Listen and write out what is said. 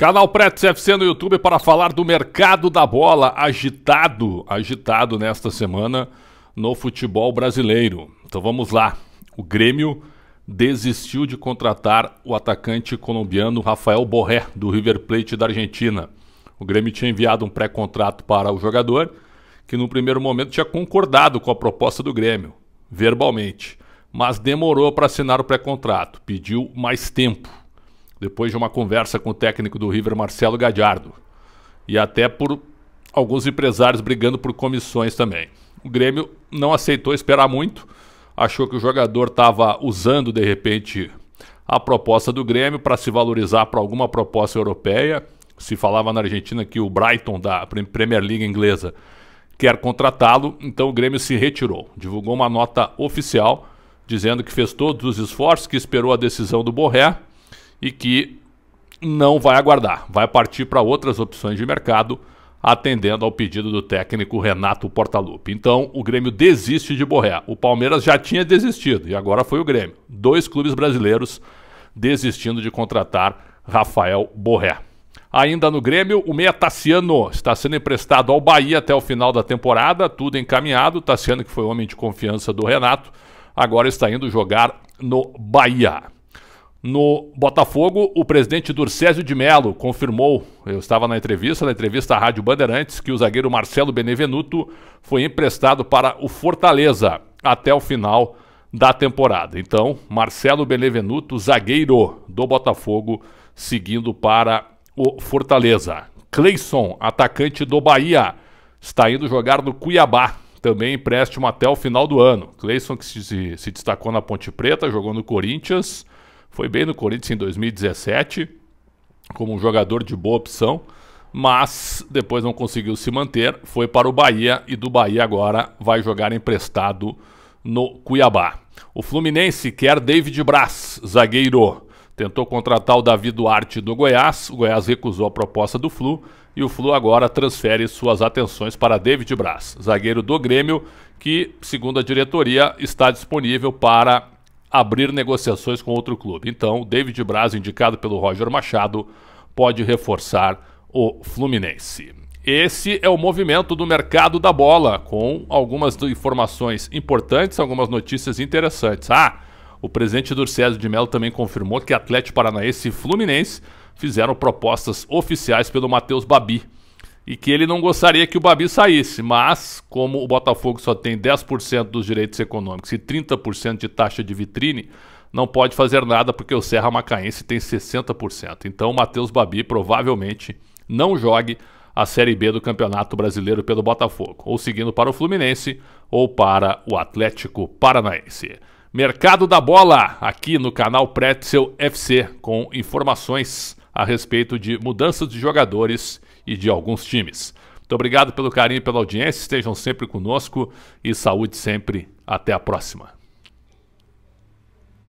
Canal Pretz FC no YouTube para falar do mercado da bola agitado, agitado nesta semana no futebol brasileiro. Então vamos lá. O Grêmio desistiu de contratar o atacante colombiano Rafael Borré do River Plate da Argentina. O Grêmio tinha enviado um pré-contrato para o jogador, que no primeiro momento tinha concordado com a proposta do Grêmio, verbalmente, mas demorou para assinar o pré-contrato, pediu mais tempo depois de uma conversa com o técnico do River, Marcelo Gadiardo, e até por alguns empresários brigando por comissões também. O Grêmio não aceitou esperar muito, achou que o jogador estava usando de repente a proposta do Grêmio para se valorizar para alguma proposta europeia. Se falava na Argentina que o Brighton da Premier League inglesa quer contratá-lo, então o Grêmio se retirou. Divulgou uma nota oficial dizendo que fez todos os esforços, que esperou a decisão do Borré e que não vai aguardar, vai partir para outras opções de mercado, atendendo ao pedido do técnico Renato Portaluppi. Então, o Grêmio desiste de Borré. O Palmeiras já tinha desistido e agora foi o Grêmio. Dois clubes brasileiros desistindo de contratar Rafael Borré. Ainda no Grêmio, o meia Tassiano está sendo emprestado ao Bahia até o final da temporada, tudo encaminhado. Tassiano, que foi homem de confiança do Renato, agora está indo jogar no Bahia. No Botafogo, o presidente Durcésio de Melo confirmou, eu estava na entrevista, na entrevista à Rádio Bandeirantes, que o zagueiro Marcelo Benevenuto foi emprestado para o Fortaleza até o final da temporada. Então, Marcelo Benevenuto, zagueiro do Botafogo, seguindo para o Fortaleza. Cleison, atacante do Bahia, está indo jogar no Cuiabá, também empréstimo até o final do ano. Cleison que se, se destacou na Ponte Preta, jogou no Corinthians foi bem no Corinthians em 2017, como um jogador de boa opção, mas depois não conseguiu se manter, foi para o Bahia e do Bahia agora vai jogar emprestado no Cuiabá. O Fluminense quer David Braz, zagueiro. Tentou contratar o Davi Duarte do Goiás, o Goiás recusou a proposta do Flu e o Flu agora transfere suas atenções para David Braz, zagueiro do Grêmio, que, segundo a diretoria, está disponível para abrir negociações com outro clube. Então, David Braz, indicado pelo Roger Machado, pode reforçar o Fluminense. Esse é o movimento do mercado da bola, com algumas informações importantes, algumas notícias interessantes. Ah, o presidente Durcésio de Mello também confirmou que Atlético Paranaense e Fluminense fizeram propostas oficiais pelo Matheus Babi e que ele não gostaria que o Babi saísse, mas como o Botafogo só tem 10% dos direitos econômicos e 30% de taxa de vitrine, não pode fazer nada porque o Serra Macaense tem 60%. Então o Matheus Babi provavelmente não jogue a Série B do Campeonato Brasileiro pelo Botafogo, ou seguindo para o Fluminense ou para o Atlético Paranaense. Mercado da Bola, aqui no canal Pretzel FC, com informações a respeito de mudanças de jogadores e de alguns times. Muito obrigado pelo carinho e pela audiência. Estejam sempre conosco e saúde sempre. Até a próxima.